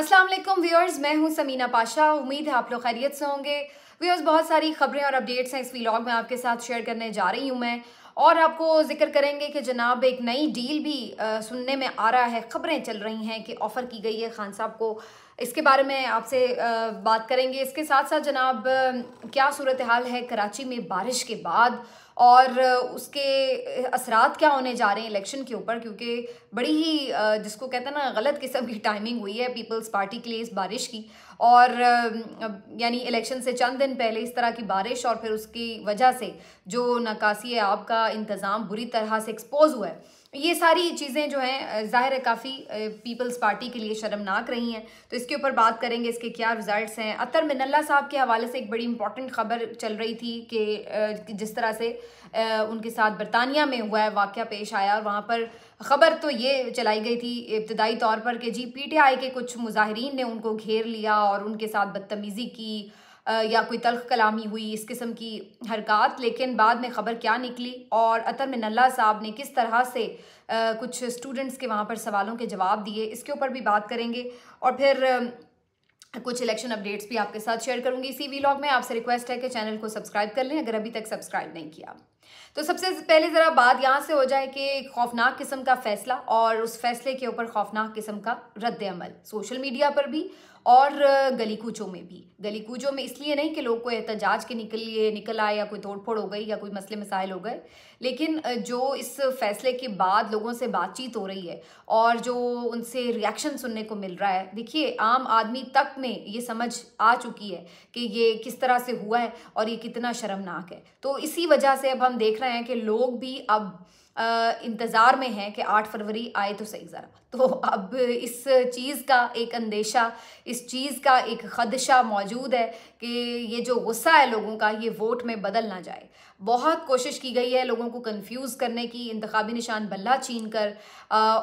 अस्सलाम वालेकुम व्यूअर्स मैं हूं समीना पाशा उम्मीद है आप लोग खैरियत से होंगे व्यूअर्स बहुत सारी खबरें और अपडेट्स हैं इस व्लॉग में आपके साथ शेयर करने जा रही हूं मैं और आपको जिक्र करेंगे कि जनाब एक नई डील भी आ, सुनने में आ रहा है खबरें चल रही हैं कि ऑफ़र की गई है खान साहब को इसके बारे में आपसे बात करेंगे इसके साथ साथ जनाब क्या सूरत हाल है कराची में बारिश के बाद और उसके असरात क्या होने जा रहे हैं इलेक्शन के ऊपर क्योंकि बड़ी ही जिसको कहते हैं ना गलत किस्म की टाइमिंग हुई है पीपल्स पार्टी के लिए इस बारिश की और यानी इलेक्शन से चंद दिन पहले इस तरह की बारिश और फिर उसकी वजह से जो नकासी आब का इंतज़ाम बुरी तरह से एक्सपोज हुआ है ये सारी चीज़ें जो हैं ज़ाहिर है काफ़ी पीपल्स पार्टी के लिए शर्मनाक रही हैं तो इसके ऊपर बात करेंगे इसके क्या रिजल्ट्स हैं अतर मिनल्ला साहब के हवाले से एक बड़ी इंपॉर्टेंट खबर चल रही थी कि जिस तरह से उनके साथ बरतानिया में हुआ है वाक़ पेश आया और वहाँ पर खबर तो ये चलाई गई थी इब्तदाई तौर पर कि जी पी के कुछ मुजाहरीन ने उनको घेर लिया और उनके साथ बदतमीज़ी की या कोई तलख कलामी हुई इस किस्म की हरकत लेकिन बाद में ख़बर क्या निकली और अतर मिनल्ला साहब ने किस तरह से कुछ स्टूडेंट्स के वहाँ पर सवालों के जवाब दिए इसके ऊपर भी बात करेंगे और फिर कुछ इलेक्शन अपडेट्स भी आपके साथ शेयर करूंगी इसी वीलॉग में आपसे रिक्वेस्ट है कि चैनल को सब्सक्राइब कर लें अगर अभी तक सब्सक्राइब नहीं किया तो सबसे पहले ज़रा बात यहाँ से हो जाए कि खौफनाक किस्म का फैसला और उस फैसले के ऊपर खौफनाक किस्म का रद्द अमल सोशल मीडिया पर भी और गली कूचों में भी गली कूचों में इसलिए नहीं कि लोग कोई एहतजाज के निकल लिए निकल आए या कोई तोड़फोड़ हो गई या कोई मसले मसाइल हो गए लेकिन जो इस फैसले के बाद लोगों से बातचीत हो रही है और जो उनसे रिएक्शन सुनने को मिल रहा है देखिए आम आदमी तक में ये समझ आ चुकी है कि ये किस तरह से हुआ है और ये कितना शर्मनाक है तो इसी वजह से अब हम देख रहे हैं कि लोग भी अब इंतज़ार में है कि आठ फरवरी आए तो सही ज़रा तो अब इस चीज़ का एक अंदेशा इस चीज़ का एक खदशा मौजूद है कि ये जो गुस्सा है लोगों का ये वोट में बदल ना जाए बहुत कोशिश की गई है लोगों को कंफ्यूज करने की इंतबी निशान बल्ला छीन कर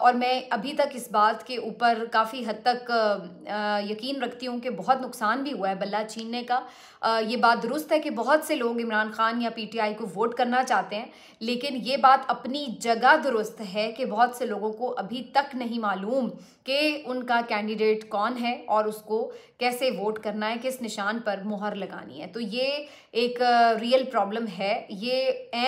और मैं अभी तक इस बात के ऊपर काफ़ी हद तक यकीन रखती हूँ कि बहुत नुकसान भी हुआ है बल्ला छीनने का ये बात दुरुस्त है कि बहुत से लोग इमरान खान या पीटीआई को वोट करना चाहते हैं लेकिन ये बात अपनी जगह दुरुस्त है कि बहुत से लोगों को अभी तक नहीं मालूम कि उनका कैंडिडेट कौन है और उसको कैसे वोट करना है किस निशान पर मुहर लगानी है तो ये एक रियल प्रॉब्लम है ये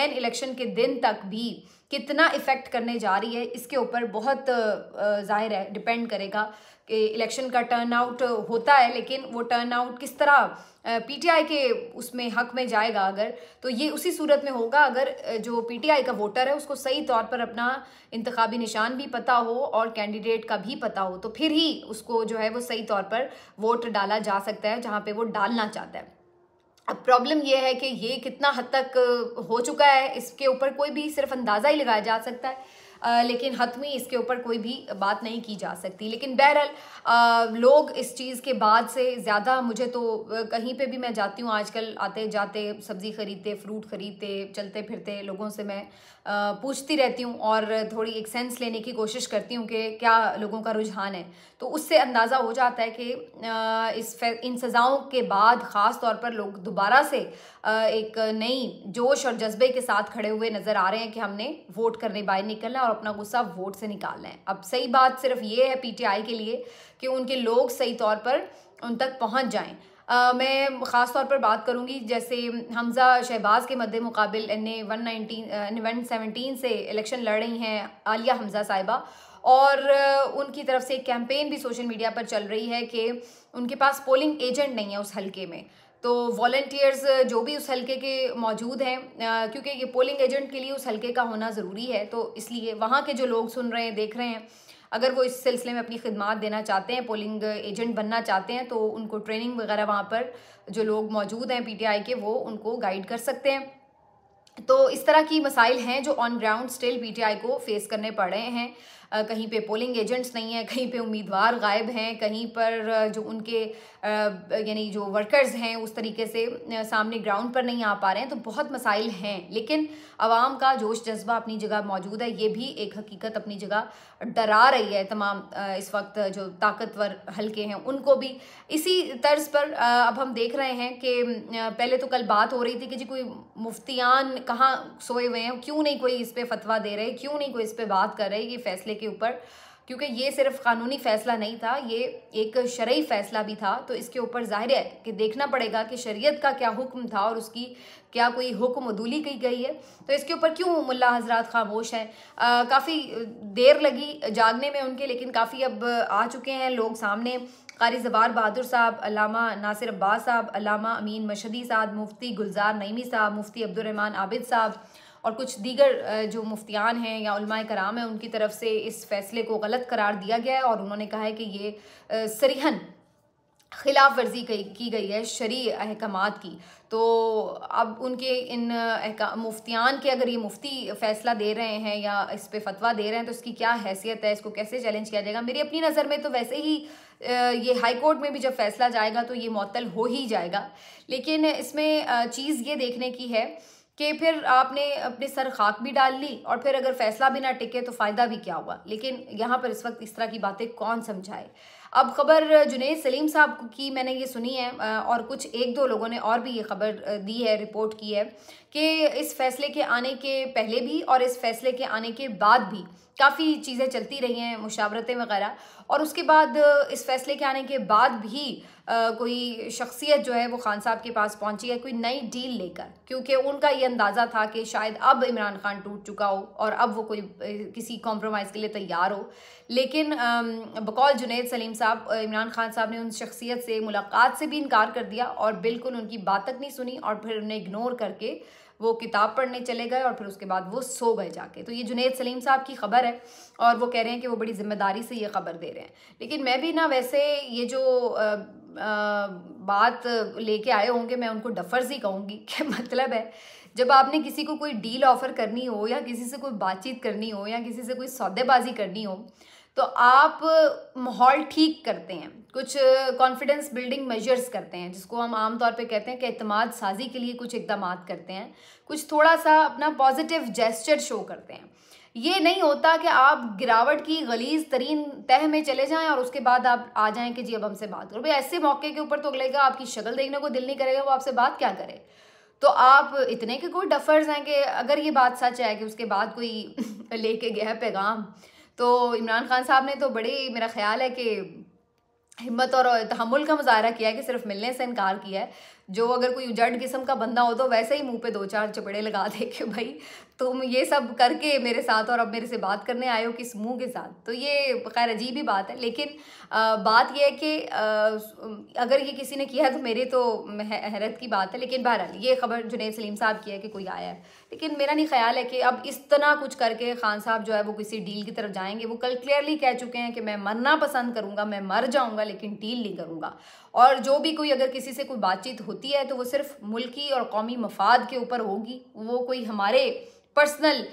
एन इलेक्शन के दिन तक भी कितना इफ़ेक्ट करने जा रही है इसके ऊपर बहुत जाहिर है डिपेंड करेगा इलेक्शन का टर्न आउट होता है लेकिन वो टर्न आउट किस तरह पीटीआई के उसमें हक में जाएगा अगर तो ये उसी सूरत में होगा अगर जो पीटीआई का वोटर है उसको सही तौर पर अपना इंतबी निशान भी पता हो और कैंडिडेट का भी पता हो तो फिर ही उसको जो है वो सही तौर पर वोट डाला जा सकता है जहाँ पर वो डालना चाहता है अब प्रॉब्लम यह है कि ये कितना हद तक हो चुका है इसके ऊपर कोई भी सिर्फ अंदाज़ा ही लगाया जा सकता है लेकिन हतमी इसके ऊपर कोई भी बात नहीं की जा सकती लेकिन बहरहाल लोग इस चीज़ के बाद से ज़्यादा मुझे तो कहीं पे भी मैं जाती हूँ आजकल आते जाते सब्ज़ी खरीदते फ्रूट खरीदते चलते फिरते लोगों से मैं पूछती रहती हूँ और थोड़ी एक सेंस लेने की कोशिश करती हूँ कि क्या लोगों का रुझान है तो उससे अंदाज़ा हो जाता है कि इस इन सज़ाओं के बाद ख़ास तौर पर लोग दोबारा से एक नई जोश और जज्बे के साथ खड़े हुए नज़र आ रहे हैं कि हमने वोट करने बाहर निकलना है और अपना गुस्सा वोट से निकालना है अब सही बात सिर्फ ये है पी के लिए कि उनके लोग सही तौर पर उन तक पहुँच जाएँ आ, मैं ख़ास तौर पर बात करूंगी जैसे हमज़ा शहबाज के मद्दे मुकाबल N A one nineteen one seventeen से इलेक्शन लड़ रही हैं आलिया हमज़ा साहिबा और उनकी तरफ से एक कैंपेन भी सोशल मीडिया पर चल रही है कि उनके पास पोलिंग एजेंट नहीं है उस हलके में तो वॉल्टियर्स जो भी उस हलके के मौजूद हैं क्योंकि ये पोलिंग एजेंट के लिए उस हलके का होना ज़रूरी है तो इसलिए वहाँ के जो लोग सुन रहे हैं देख रहे हैं अगर वो इस सिलसिले में अपनी खिदमत देना चाहते हैं पोलिंग एजेंट बनना चाहते हैं तो उनको ट्रेनिंग वगैरह वहाँ पर जो लोग मौजूद हैं पी के वो उनको गाइड कर सकते हैं तो इस तरह की मसाइल हैं जो ऑन ग्राउंड स्टिल पीटीआई को फेस करने पड़ रहे हैं कहीं पे पोलिंग एजेंट्स नहीं हैं कहीं पे उम्मीदवार गायब हैं कहीं पर जो उनके यानी जो वर्कर्स हैं उस तरीके से सामने ग्राउंड पर नहीं आ पा रहे हैं तो बहुत मसाइल हैं लेकिन आवाम का जोश जज्बा अपनी जगह मौजूद है ये भी एक हकीकत अपनी जगह डरा रही है तमाम इस वक्त जो ताकतवर हल्के हैं उनको भी इसी तर्ज पर अब हम देख रहे हैं कि पहले तो कल बात हो रही थी कि जी कोई मुफ्तियान कहाँ सोए हुए हैं क्यों नहीं कोई इस पर फतवा दे रहे क्यों नहीं कोई इस पर बात कर रहे ये फैसले के ऊपर क्योंकि ये सिर्फ कानूनी फैसला नहीं था ये एक शर्य फैसला भी था तो इसके ऊपर जाहिर है कि देखना पड़ेगा कि शरीयत का क्या हुक्म था और उसकी क्या कोई हुक्म अदूली की गई है तो इसके ऊपर क्यों मुल्ला हजरात खामोश हैं काफ़ी देर लगी जागने में उनके लेकिन काफ़ी अब आ चुके हैं लोग सामने कारी जबार बहादुर साहब अलामा नासिर अब्बास साहब अलामा अमीन मशदी साहब मुफ्ती गुलजार नईमी साहब मुफ्ती अब्दुलरहमान आबिद साहब और कुछ दीगर जो मुफ्तियान हैं या उलमा कराम हैं उनकी तरफ से इस फैसले को गलत करार दिया गया है और उन्होंने कहा है कि ये सरीहन खिलाफ वर्जी की गई है शरी अहकाम की तो अब उनके इन मुफ्तियान के अगर ये मुफ्ती फैसला दे रहे हैं या इस पर फतवा दे रहे हैं तो इसकी क्या हैसियत है इसको कैसे चैलेंज किया जाएगा मेरी अपनी नज़र में तो वैसे ही ये हाई कोर्ट में भी जब फैसला जाएगा तो ये मअतल हो ही जाएगा लेकिन इसमें चीज़ ये देखने की है कि फिर आपने अपने सर खाक भी डाल ली और फिर अगर फैसला भी ना टिके तो फ़ायदा भी क्या हुआ लेकिन यहाँ पर इस वक्त इस तरह की बातें कौन समझाए अब खबर जुनेद सलीम साहब की मैंने ये सुनी है और कुछ एक दो लोगों ने और भी ये खबर दी है रिपोर्ट की है कि इस फैसले के आने के पहले भी और इस फैसले के आने के बाद भी काफ़ी चीज़ें चलती रही हैं मुशावरतें वगैरह और उसके बाद इस फैसले के आने के बाद भी आ, कोई शख्सियत जो है वो खान साहब के पास पहुंची है कोई नई डील लेकर क्योंकि उनका ये अंदाज़ा था कि शायद अब इमरान खान टूट चुका हो और अब वो कोई किसी कॉम्प्रोमाइज़ के लिए तैयार हो लेकिन बकौल जुनेद सलीम साहब इमरान खान साहब ने उन शख्सियत से मुलाकात से भी इनकार कर दिया और बिल्कुल उनकी बात तक नहीं सुनी और फिर उन्हें इग्नोर करके वो किताब पढ़ने चले गए और फिर उसके बाद वो सो गए जाके तो ये जुनेद सलीम साहब की ख़बर है और वो कह रहे हैं कि वो बड़ी ज़िम्मेदारी से ये ख़बर दे रहे हैं लेकिन मैं भी ना वैसे ये जो आ, आ, बात लेके आए होंगे मैं उनको डफर्स ही कहूँगी कि मतलब है जब आपने किसी को कोई डील ऑफ़र करनी हो या किसी से कोई बातचीत करनी हो या किसी से कोई सौदेबाजी करनी हो तो आप माहौल ठीक करते हैं कुछ कॉन्फिडेंस बिल्डिंग मेजर्स करते हैं जिसको हम आमतौर पे कहते हैं कि अतमाद साजी के लिए कुछ इकदाम करते हैं कुछ थोड़ा सा अपना पॉजिटिव जेस्चर शो करते हैं ये नहीं होता कि आप गिरावट की गलीज तरीन तह में चले जाएं और उसके बाद आप आ जाएं कि जी अब हमसे बात करो भाई ऐसे मौके के ऊपर तो अगलेगा आपकी शक्ल देखने को दिल नहीं करेगा वो आपसे बात क्या करे तो आप इतने के कोई डफर्स हैं कि अगर ये बात सच है कि उसके बाद कोई लेके गया है पैगाम तो इमरान खान साहब ने तो बड़े मेरा ख्याल है कि हिम्मत और तहमुल का मुजाहरा किया है कि सिर्फ मिलने से इनकार किया है जो अगर कोई उजड़ किस्म का बंदा हो तो वैसे ही मुंह पे दो चार चपड़े लगा दे कि भाई तुम ये सब करके मेरे साथ और अब मेरे से बात करने आए हो किस मुंह के साथ तो ये खैर अजीब ही बात है लेकिन आ, बात यह है कि आ, अगर ये किसी ने किया है तो मेरे तो हैरत की बात है लेकिन बहरहाल ये खबर जुनेद सलीम साहब की है कि कोई आया है लेकिन मेरा नहीं ख्याल है कि अब इस तरह कुछ करके खान साहब जो है वो किसी डील की तरफ जाएंगे वो कल क्लियरली कह चुके हैं कि मैं मरना पसंद करूंगा मैं मर जाऊंगा लेकिन डील नहीं करूंगा और जो भी कोई अगर किसी से कोई बातचीत होती है तो वो सिर्फ मुल्की और कौमी मफाद के ऊपर होगी वो कोई हमारे पर्सनल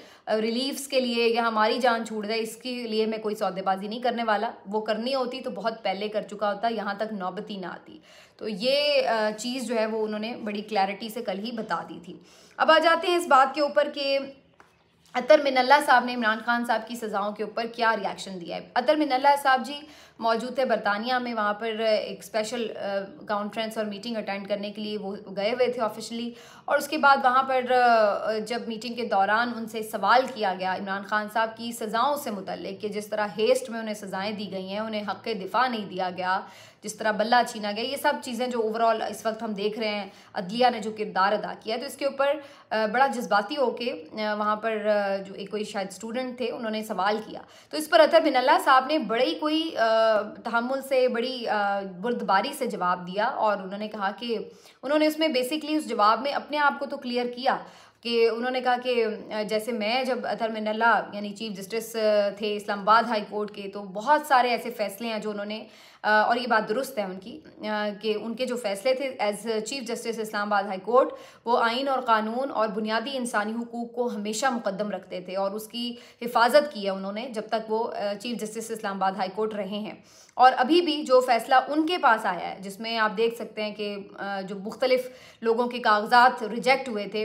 रिलीफ्स के लिए या हमारी जान छूट जाए इसके लिए मैं कोई सौदेबाजी नहीं करने वाला वो करनी होती तो बहुत पहले कर चुका होता यहाँ तक नौबती ना आती तो ये चीज़ जो है वो उन्होंने बड़ी क्लैरिटी से कल ही बता दी थी अब आ जाते हैं इस बात के ऊपर कि अतर मिनल्ला साहब ने इमरान खान साहब की सज़ाओं के ऊपर क्या रिएक्शन दिया है अतर मिनल्ला साहब जी मौजूद थे बरतानिया में वहाँ पर एक स्पेशल कॉन्फ्रेंस uh, और मीटिंग अटेंड करने के लिए वो गए हुए थे ऑफिशली और उसके बाद वहाँ पर uh, जब मीटिंग के दौरान उनसे सवाल किया गया इमरान खान साहब की सज़ाओं से मुतल कि जिस तरह हेस्ट में उन्हें सज़ाएँ दी गई हैं उन्हें हक़ दिफा नहीं दिया गया जिस तरह बल्ला छीना गया ये सब चीज़ें जो ओवरऑल इस वक्त हम देख रहे हैं अदलिया ने जो किरदार अदा किया तो इसके ऊपर uh, बड़ा जज्बाती होकर वहाँ पर जो एक कोई शायद स्टूडेंट थे उन्होंने सवाल किया तो इस पर अतर बिनल्ला साहब ने बड़े ही कोई आ, तहमुल से बड़ी बुर्दबारी से जवाब दिया और उन्होंने कहा कि उन्होंने उसमें बेसिकली उस जवाब में अपने आप को तो क्लियर किया कि उन्होंने कहा कि जैसे मैं जब अतर मिनल्ला यानी चीफ जस्टिस थे इस्लामाबाद हाई कोर्ट के तो बहुत सारे ऐसे फैसले हैं जो उन्होंने और ये बात दुरुस्त है उनकी कि उनके जो फैसले थे as chief justice Islamabad high court वो आइन और कानून और बुनियादी इंसानी हकूक़ को हमेशा मुकदम रखते थे और उसकी हिफाजत की है उन्होंने जब तक वो chief justice Islamabad high court रहे हैं और अभी भी जो फैसला उनके पास आया है जिसमें आप देख सकते हैं कि जो मुख्तलिफ लोगों के कागजात रिजेक्ट हुए थे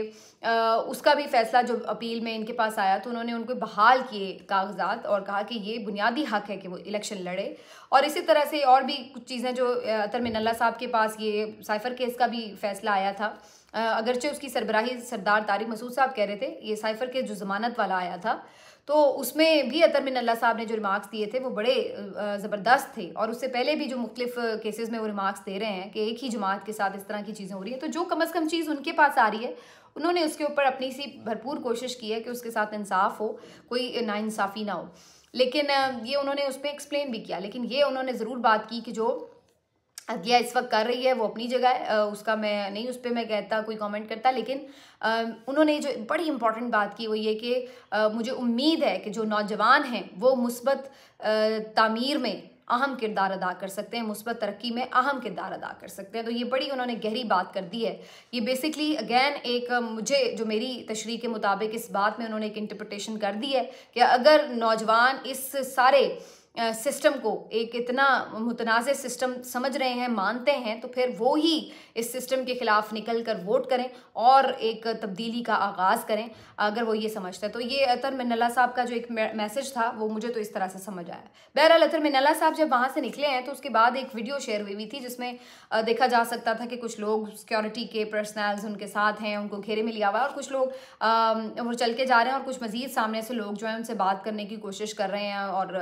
उसका भी फैसला जो अपील में इनके पास आया तो उन्होंने उनको बहाल किए कागजात और कहा कि ये बुनियादी हक है कि वो इलेक्शन लड़े और इसी तरह से और भी कुछ चीज़ें जो अतर मिनल्ला साहब के पास ये साइफर केस का भी फैसला आया था अगरचे उसकी सरबराही सरदार तारिक मसूद साहब कह रहे थे ये साइफर केस जो जमानत वाला आया था तो उसमें भी अतर मिनल्ला साहब ने जो रिमार्क्स दिए थे वो बड़े ज़बरदस्त थे और उससे पहले भी जो मुख्तफ केसेस में वो रिमार्क्स दे रहे हैं कि एक ही जमात के साथ इस तरह की चीज़ें हो रही है तो जो कम अज़ कम चीज़ उनके पास आ रही है उन्होंने उसके ऊपर अपनी सी भरपूर कोशिश की है कि उसके साथ इंसाफ हो कोई नाानसाफ़ी ना हो लेकिन ये उन्होंने उस पर एक्सप्लेन भी किया लेकिन ये उन्होंने ज़रूर बात की कि जो अदलिया इस वक्त कर रही है वो अपनी जगह है उसका मैं नहीं उस पर मैं कहता कोई कमेंट करता लेकिन उन्होंने जो बड़ी इंपॉर्टेंट बात की वो ये कि मुझे उम्मीद है कि जो नौजवान हैं वो मुस्बत तामीर में अहम किरदार अदा कर सकते हैं मुस्बत तरक्की में अहम किरदार अदा कर सकते हैं तो ये बड़ी उन्होंने गहरी बात कर दी है ये बेसिकली अगेन एक मुझे जो मेरी तशरी के मुताबिक इस बात में उन्होंने एक इंटरप्रटेशन कर दी है कि अगर नौजवान इस सारे सिस्टम को एक इतना मुतनाज़ सिस्टम समझ रहे हैं मानते हैं तो फिर वो ही इस सिस्टम के ख़िलाफ़ निकल कर वोट करें और एक तब्दीली का आगाज़ करें अगर वो ये समझता है तो ये अतर मिनला साहब का जो एक मैसेज था वो मुझे तो इस तरह से समझ आया बहरहाल अतर मिनला साहब जब वहाँ से निकले हैं तो उसके बाद एक वीडियो शेयर हुई हुई थी जिसमें देखा जा सकता था कि कुछ लोग सिक्योरिटी के पर्सनल्स उनके साथ हैं उनको घेरे में लिया हुआ है और कुछ लोग वो चल के जा रहे हैं और कुछ मज़ीद सामने से लोग जो हैं उनसे बात करने की कोशिश कर रहे हैं और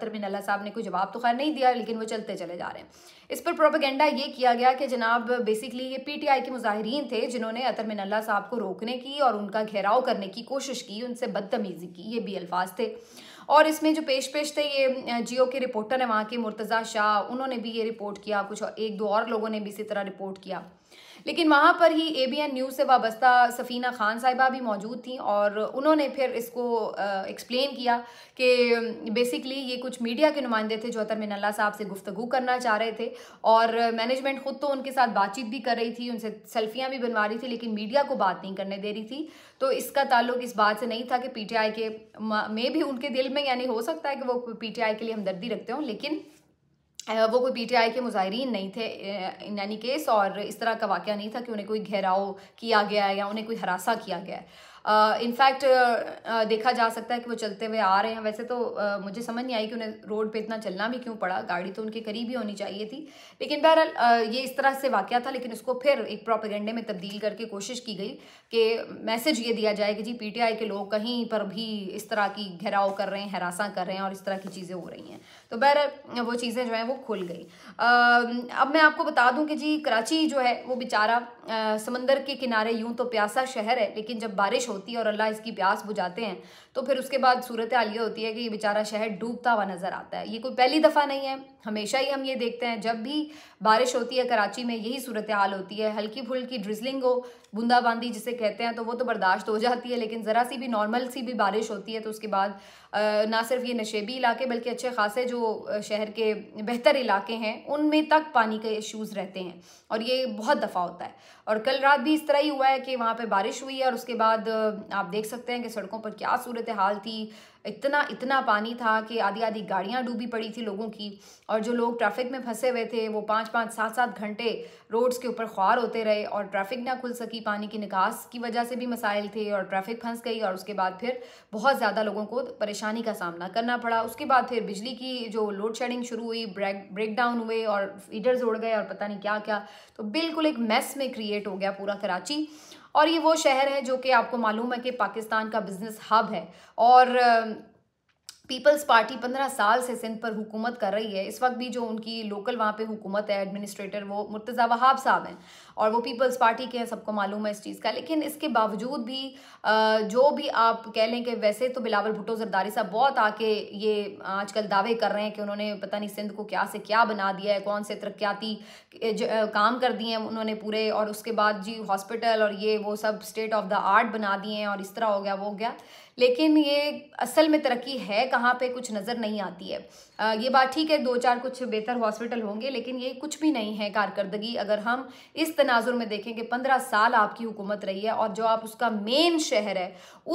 कतर बिन अल्लाह साहब ने कोई जवाब तो खैर नहीं दिया लेकिन वो चलते चले जा रहे हैं इस पर प्रोपेगेंडा ये किया गया कि जनाब बेसिकली ये पीटीआई के मुजाहरीन थे जिन्होंने अतर मिनल्ला साहब को रोकने की और उनका घेराव करने की कोशिश की उनसे बदतमीज़ी की ये भी अल्फाज थे और इसमें जो पेश पेश थे ये जियो के रिपोर्टर हैं वहाँ के मुर्तज़ा शाह उन्होंने भी ये रिपोर्ट किया कुछ एक दो और लोगों ने भी इसी तरह रिपोर्ट किया लेकिन वहाँ पर ही ए न्यूज़ से वाबस्ता सफ़ीना खान साहिबा भी मौजूद थी और उन्होंने फिर इसको एक्सप्लेन किया कि बेसिकली ये कुछ मीडिया के नुमाइंदे थे जो अतर मिन साहब से गुफ्तु करना चाह रहे थे और मैनेजमेंट ख़ुद तो उनके साथ बातचीत भी कर रही थी उनसे सेल्फियाँ भी बनवा रही थी लेकिन मीडिया को बात नहीं करने दे रही थी तो इसका ताल्लुक इस बात से नहीं था कि पी के में भी उनके दिल में यानी हो सकता है कि वो पी के लिए हमदर्दी रखते हों लेकिन वो कोई पीटीआई के मुजाहरीन नहीं थे इन एनी केस और इस तरह का वाक़ नहीं था कि उन्हें कोई घेराव किया गया है या उन्हें कोई हरासा किया गया है इनफैक्ट देखा जा सकता है कि वो चलते हुए आ रहे हैं वैसे तो आ, मुझे समझ नहीं आई कि उन्हें रोड पे इतना चलना भी क्यों पड़ा गाड़ी तो उनके करीब ही होनी चाहिए थी लेकिन बहरहाल ये इस तरह से वाक़ था लेकिन उसको फिर एक प्रोपेगेंडे में तब्दील करके कोशिश की गई कि मैसेज ये दिया जाए कि जी पी के लोग कहीं पर भी इस तरह की घेराव कर रहे हैं हरासा कर रहे हैं और इस तरह की चीज़ें हो रही हैं तो बहर वो चीज़ें जो हैं वो खुल गई अब मैं आपको बता दूं कि जी कराची जो है वो बेचारा समंदर के किनारे यूं तो प्यासा शहर है लेकिन जब बारिश होती है और अल्लाह इसकी प्यास बुझाते हैं तो फिर उसके बाद सूरत हाल ये होती है कि ये बेचारा शहर डूबता हुआ नज़र आता है ये कोई पहली दफ़ा नहीं है हमेशा ही हम ये देखते हैं जब भी बारिश होती है कराची में यही सूरत हाल होती है हल्की फुल्की ड्रिजलिंग हो बूंदाबांदी जिसे कहते हैं तो वो तो बर्दाश्त हो जाती है लेकिन ज़रा सी भी नॉर्मल सी भी बारिश होती है तो उसके बाद ना सिर्फ ये नशेबी इलाके बल्कि अच्छे खासे जो शहर के बेहतर इलाके हैं उनमें तक पानी के इशूज़ रहते हैं और ये बहुत दफ़ा होता है और कल रात भी इस तरह ही हुआ है कि वहाँ पर बारिश हुई है और उसके बाद आप देख सकते हैं कि सड़कों पर क्या सूरत हाल थी इतना इतना पानी था कि आधी आधी गाड़ियाँ डूबी पड़ी थी लोगों की और जो लोग ट्रैफिक में फंसे हुए थे वो पाँच पाँच सात सात घंटे रोड्स के ऊपर ख्वार होते रहे और ट्रैफिक ना खुल सकी पानी की निकास की वजह से भी मसाइल थे और ट्रैफिक फंस गई और उसके बाद फिर बहुत ज़्यादा लोगों को परेशानी का सामना करना पड़ा उसके बाद फिर बिजली की जो लोड शेडिंग शुरू हुई ब्रेक ब्रेक डाउन हुए और फीडर्स उड़ गए और पता नहीं क्या क्या तो बिल्कुल एक मैस में क्रिएट हो गया पूरा कराची और ये वो शहर है जो कि आपको मालूम है कि पाकिस्तान का बिजनेस हब है और पीपल्स पार्टी पंद्रह साल से सिंध पर हुकूमत कर रही है इस वक्त भी जो उनकी लोकल वहाँ पे हुकूमत है एडमिनिस्ट्रेटर वो मुर्तज़ा वहाब साहब हैं और वो पीपल्स पार्टी के हैं सबको मालूम है इस चीज़ का लेकिन इसके बावजूद भी जो भी आप कह लें कि वैसे तो बिलावल भुट्टो जरदारी साहब बहुत आके ये आजकल दावे कर रहे हैं कि उन्होंने पता नहीं सिंध को क्या से क्या बना दिया है कौन से तरक्याती काम कर दिए हैं उन्होंने पूरे और उसके बाद जी हॉस्पिटल और ये वो सब स्टेट ऑफ द आर्ट बना दिए हैं और इस तरह हो गया वो हो गया लेकिन ये असल में तरक्की है कहाँ पे कुछ नज़र नहीं आती है ये बात ठीक है दो चार कुछ बेहतर हॉस्पिटल होंगे लेकिन ये कुछ भी नहीं है कारकर्दगी अगर हम इस तनाजुर में देखें कि पंद्रह साल आपकी हुकूमत रही है और जो आप उसका मेन शहर है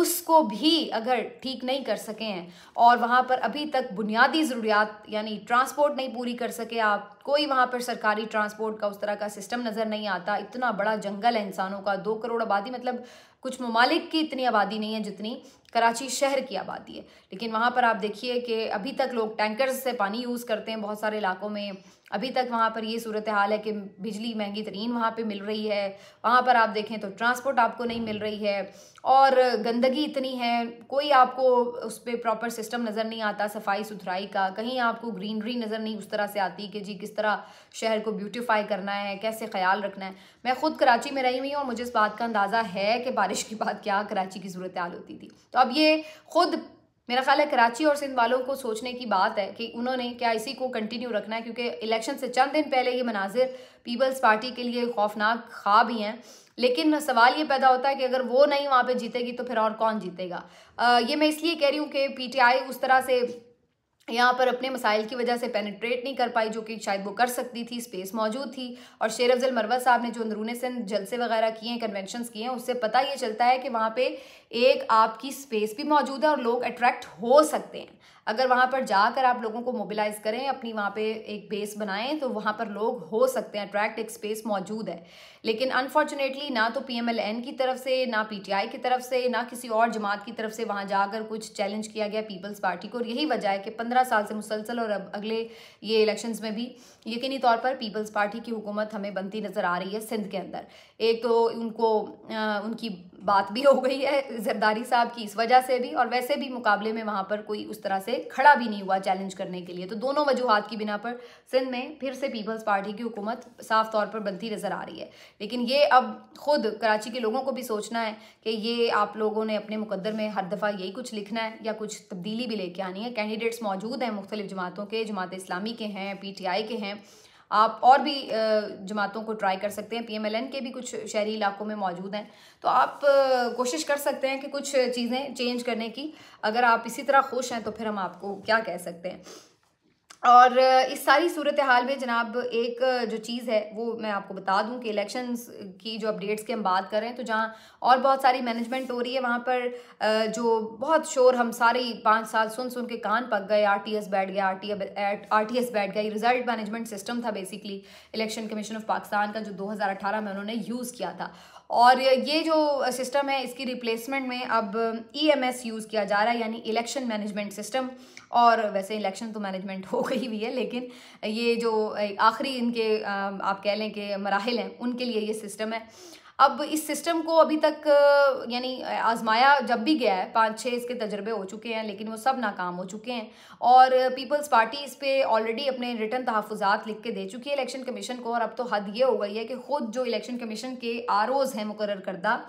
उसको भी अगर ठीक नहीं कर सके हैं और वहाँ पर अभी तक बुनियादी ज़रूरियात यानी ट्रांसपोर्ट नहीं पूरी कर सके आप कोई वहाँ पर सरकारी ट्रांसपोर्ट का उस तरह का सिस्टम नज़र नहीं आता इतना बड़ा जंगल है इंसानों का दो करोड़ आबादी मतलब कुछ ममालिक की इतनी आबादी नहीं है जितनी कराची शहर की आबादी है लेकिन वहाँ पर आप देखिए कि अभी तक लोग टैंकर से पानी यूज़ करते हैं बहुत सारे इलाकों में अभी तक वहाँ पर ये सूरत हाल है कि बिजली महंगी तरीन वहाँ पे मिल रही है वहाँ पर आप देखें तो ट्रांसपोर्ट आपको नहीं मिल रही है और गंदगी इतनी है कोई आपको उस पर प्रॉपर सिस्टम नज़र नहीं आता सफाई सुथराई का कहीं आपको ग्रीनरी नज़र नहीं उस तरह से आती कि जी किस तरह शहर को ब्यूटिफाई करना है कैसे ख्याल रखना है मैं ख़ुद कराची में रही हुई हूँ और मुझे इस बात का अंदाज़ा है कि बारिश के बाद क्या कराची की सूरत हाल होती थी तो अब ये खुद मेरा ख्याल है कराची और सिंध वालों को सोचने की बात है कि उन्होंने क्या इसी को कंटिन्यू रखना है क्योंकि इलेक्शन से चंद दिन पहले ये मनाजिर पीपल्स पार्टी के लिए खौफनाक ख्वाब ही हैं लेकिन सवाल ये पैदा होता है कि अगर वो नहीं वहाँ पे जीतेगी तो फिर और कौन जीतेगा आ, ये मैं इसलिए कह रही हूँ कि पीटीआई उस तरह से यहाँ पर अपने मसाइल की वजह से पेनिट्रेट नहीं कर पाई जो कि शायद वो कर सकती थी स्पेस मौजूद थी और शेर अफजल मरवा साहब ने जो अंदरून सिंध जलसे वगैरह किए हैं कन्वेंशन किए हैं उससे पता ये चलता है कि वहाँ पे एक आपकी स्पेस भी मौजूद है और लोग अट्रैक्ट हो सकते हैं अगर वहाँ पर जाकर आप लोगों को मोबिलाइज करें अपनी वहाँ पे एक बेस बनाएं तो वहाँ पर लोग हो सकते हैं अट्रैक्ट एक स्पेस मौजूद है लेकिन अनफॉर्चुनेटली ना तो पीएमएलएन की तरफ से ना पीटीआई की तरफ से ना किसी और जमात की तरफ से वहाँ जाकर कुछ चैलेंज किया गया पीपल्स पार्टी को और यही वजह है कि पंद्रह साल से मुसलसल और अब अगले ये इलेक्शन में भी यकीनी तौर पर पीपल्स पार्टी की हुकूमत हमें बनती नज़र आ रही है सिंध के अंदर एक तो उनको आ, उनकी बात भी हो गई है जरदारी साहब की इस वजह से भी और वैसे भी मुकाबले में वहाँ पर कोई उस तरह से खड़ा भी नहीं हुआ चैलेंज करने के लिए तो दोनों वजूहत की बिना पर सिंध में फिर से पीपल्स पार्टी की हुकूमत साफ तौर पर बनती नज़र आ रही है लेकिन ये अब खुद कराची के लोगों को भी सोचना है कि ये आप लोगों ने अपने मुकदर में हर दफ़ा यही कुछ लिखना है या कुछ तब्दीली भी लेके आनी है कैंडिडेट्स मौजूद हैं मुख्तलिफ जमातों के जमात इस्लामी के हैं पी टी आई के हैं आप और भी जमातों को ट्राई कर सकते हैं पीएमएलएन के भी कुछ शहरी इलाकों में मौजूद हैं तो आप कोशिश कर सकते हैं कि कुछ चीज़ें चेंज करने की अगर आप इसी तरह खुश हैं तो फिर हम आपको क्या कह सकते हैं और इस सारी सूरत हाल में जनाब एक जो चीज़ है वो मैं आपको बता दूं कि इलेक्शंस की जो अपडेट्स की हम बात कर रहे हैं तो जहाँ और बहुत सारी मैनेजमेंट हो रही है वहाँ पर जो बहुत शोर हम सारे पाँच साल सुन सुन के कान पक गए आर टी एस बैठ गया R T R T S बैठ गया रिजल्ट मैनेजमेंट सिस्टम था basically election commission of Pakistan का जो दो हज़ार अठारह में उन्होंने यूज़ किया था और ये जो सिस्टम है इसकी रिप्लेसमेंट में अब ईएमएस e यूज़ किया जा रहा है यानी इलेक्शन मैनेजमेंट सिस्टम और वैसे इलेक्शन तो मैनेजमेंट हो गई भी है लेकिन ये जो आखिरी इनके आप कह लें कि मराहल हैं उनके लिए ये सिस्टम है अब इस सिस्टम को अभी तक यानी आजमाया जब भी गया है पाँच छः इसके तजर्बे हो चुके हैं लेकिन वो सब नाकाम हो चुके हैं और पीपल्स पार्टी इस पर ऑलरेडी अपने रिटर्न तहफात लिख के दे चुकी है इलेक्शन कमीशन को और अब तो हद ये हो गई है कि खुद जो इलेक्शन कमीशन के आर हैं मुकर करदा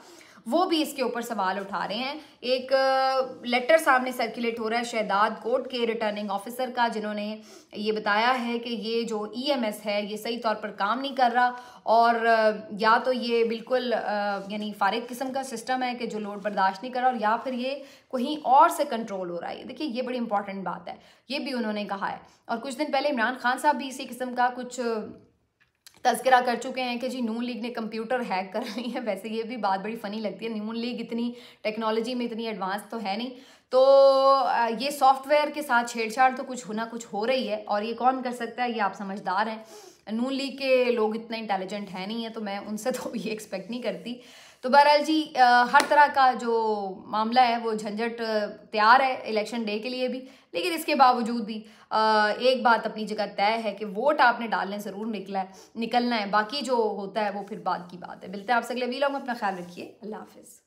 वो भी इसके ऊपर सवाल उठा रहे हैं एक लेटर सामने सर्कुलेट हो रहा है शहदाद कोर्ट के रिटर्निंग ऑफिसर का जिन्होंने ये बताया है कि ये जो ईएमएस e है ये सही तौर पर काम नहीं कर रहा और या तो ये बिल्कुल यानी फारिग किस्म का सिस्टम है कि जो लोड बर्दाश्त नहीं कर रहा और या फिर ये कहीं और से कंट्रोल हो रहा है देखिए ये बड़ी इंपॉर्टेंट बात है ये भी उन्होंने कहा है और कुछ दिन पहले इमरान खान साहब भी इसी किस्म का कुछ तस्करा कर चुके हैं कि जी नून लीग ने कंप्यूटर हैक कर रही है वैसे ये भी बात बड़ी फ़नी लगती है नून लीग इतनी टेक्नोलॉजी में इतनी एडवांस तो है नहीं तो ये सॉफ्टवेयर के साथ छेड़छाड़ तो कुछ होना कुछ हो रही है और ये कौन कर सकता है ये आप समझदार हैं नून लीग के लोग इतना इंटेलिजेंट है नहीं है तो मैं उनसे तो ये एक्सपेक्ट नहीं करती तो बहरहाल जी हर तरह का जो मामला है वो झंझट तैयार है इलेक्शन डे के लिए भी लेकिन इसके बावजूद भी एक बात अपनी जगह तय है कि वोट आपने डालने ज़रूर निकला है निकलना है बाकी जो होता है वो फिर बाद की बात है मिलते हैं आपसे अगले वीलॉग में अपना ख्याल रखिए अल्लाह हाफिज़